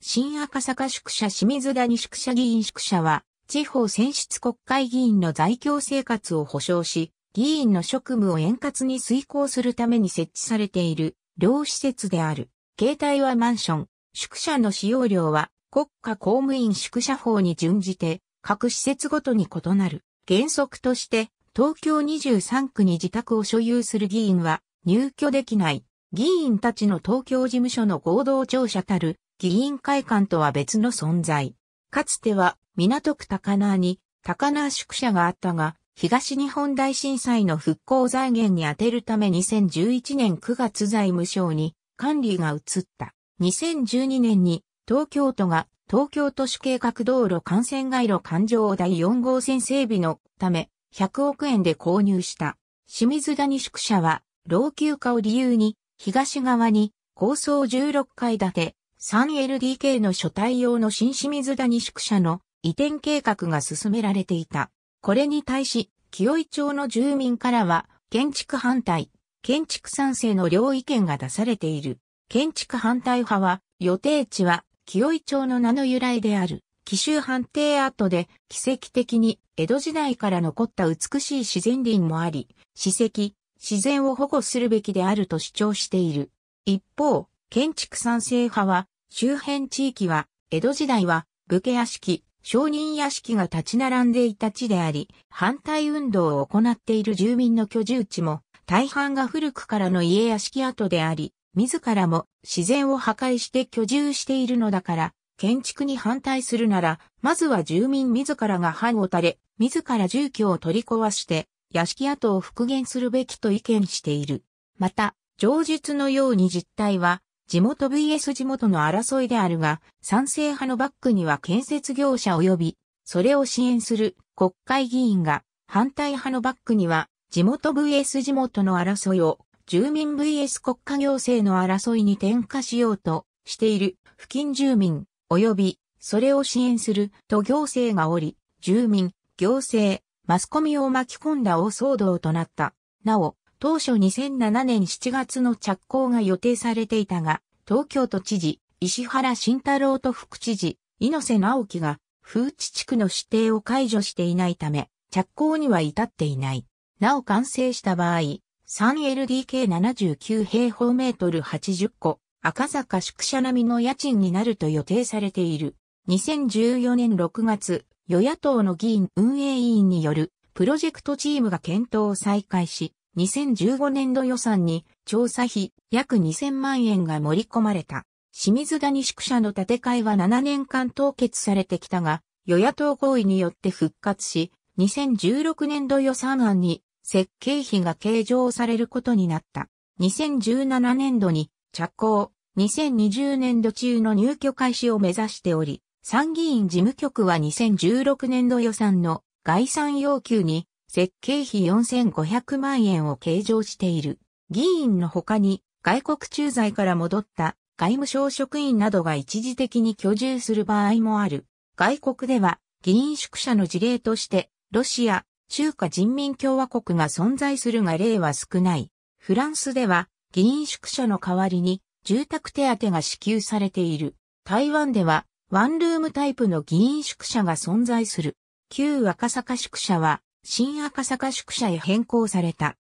新赤坂宿舎清水谷宿舎議員宿舎は、地方選出国会議員の在京生活を保障し、議員の職務を円滑に遂行するために設置されている、両施設である。携帯はマンション、宿舎の使用料は国家公務員宿舎法に準じて、各施設ごとに異なる。原則として、東京23区に自宅を所有する議員は入居できない。議員たちの東京事務所の合同庁舎たる議員会館とは別の存在。かつては港区高輪に高輪宿舎があったが、東日本大震災の復興財源に充てるため2011年9月財務省に管理が移った。2012年に東京都が東京都市計画道路幹線街路環状第4号線整備のため100億円で購入した。清水谷宿舎は老朽化を理由に東側に高層16階建て 3LDK の所帯用の新清水谷宿舎の移転計画が進められていた。これに対し、清井町の住民からは、建築反対、建築賛成の両意見が出されている。建築反対派は、予定地は、清井町の名の由来である、奇襲判定跡で、奇跡的に、江戸時代から残った美しい自然林もあり、史跡、自然を保護するべきであると主張している。一方、建築賛成派は、周辺地域は、江戸時代は、武家屋敷、商人屋敷が立ち並んでいた地であり、反対運動を行っている住民の居住地も、大半が古くからの家屋敷跡であり、自らも自然を破壊して居住しているのだから、建築に反対するなら、まずは住民自らが藩を垂れ、自ら住居を取り壊して、屋敷跡を復元するべきと意見している。また、上述のように実態は、地元 VS 地元の争いであるが、賛成派のバックには建設業者及び、それを支援する国会議員が、反対派のバックには、地元 VS 地元の争いを、住民 VS 国家行政の争いに転嫁しようとしている付近住民及びそれを支援する都行政がおり、住民、行政、マスコミを巻き込んだ大騒動となった。なお、当初2007年7月の着工が予定されていたが、東京都知事、石原慎太郎と副知事、猪瀬直樹が、風知地区の指定を解除していないため、着工には至っていない。なお完成した場合、3LDK79 平方メートル80個、赤坂宿舎並みの家賃になると予定されている。2014年6月、与野党の議員運営委員によるプロジェクトチームが検討を再開し、2015年度予算に調査費約2000万円が盛り込まれた。清水谷宿舎の建て替えは7年間凍結されてきたが、与野党合意によって復活し、2016年度予算案に設計費が計上されることになった。2017年度に着工、2020年度中の入居開始を目指しており、参議院事務局は2016年度予算の概算要求に設計費4500万円を計上している。議員の他に外国駐在から戻った外務省職員などが一時的に居住する場合もある。外国では議員宿舎の事例としてロシア、中華人民共和国が存在するが例は少ない。フランスでは議員宿舎の代わりに住宅手当が支給されている。台湾ではワンルームタイプの議員宿舎が存在する。旧赤坂宿舎は新赤坂宿舎へ変更された。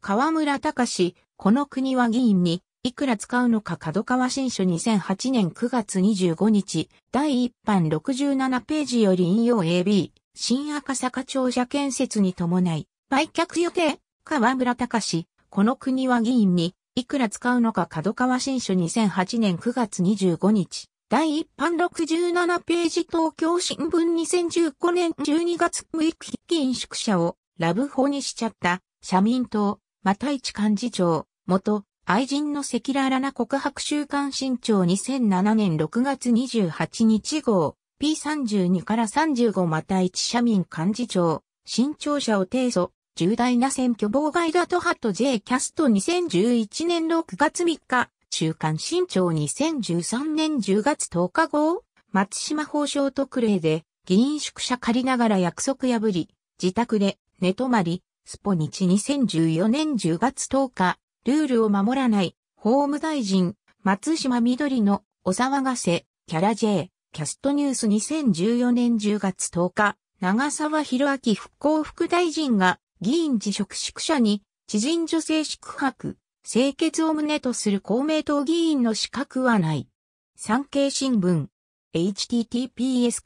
河村隆この国は議員に、いくら使うのか角川新書2008年9月25日、第1版67ページより引用 AB、新赤坂庁舎建設に伴い、売却予定、河村隆この国は議員に、いくら使うのか角川新書2008年9月25日、第一版67ページ東京新聞2015年12月6日筆記宿者をラブホにしちゃった社民党、また一幹事長、元愛人の赤裸々な告白週刊新潮2007年6月28日号 P32 から35た一社民幹事長、新潮社を提訴、重大な選挙妨害だとハット J キャスト2011年6月3日、中間新潮2013年10月10日号、松島法相特例で、議員宿舎借りながら約束破り、自宅で寝泊まり、スポ日2014年10月10日、ルールを守らない、法務大臣、松島緑のお騒がせ、キャラ J、キャストニュース2014年10月10日、長沢博明復興副大臣が議員辞職宿舎に知人女性宿泊、清潔を旨とする公明党議員の資格はない。産経新聞 https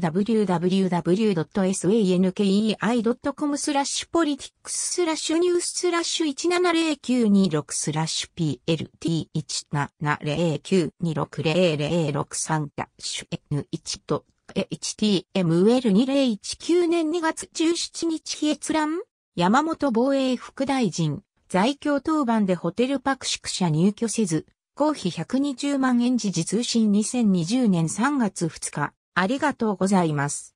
www.sankei.com スラッシュポリティックススラッシュニューススラッシュ1700926スラッシュ PLT17009260063 ダッシュ N1 と HTML2019 年2月17日閲覧山本防衛副大臣在京当番でホテルパク宿舎入居せず、公費120万円時事通信2020年3月2日、ありがとうございます。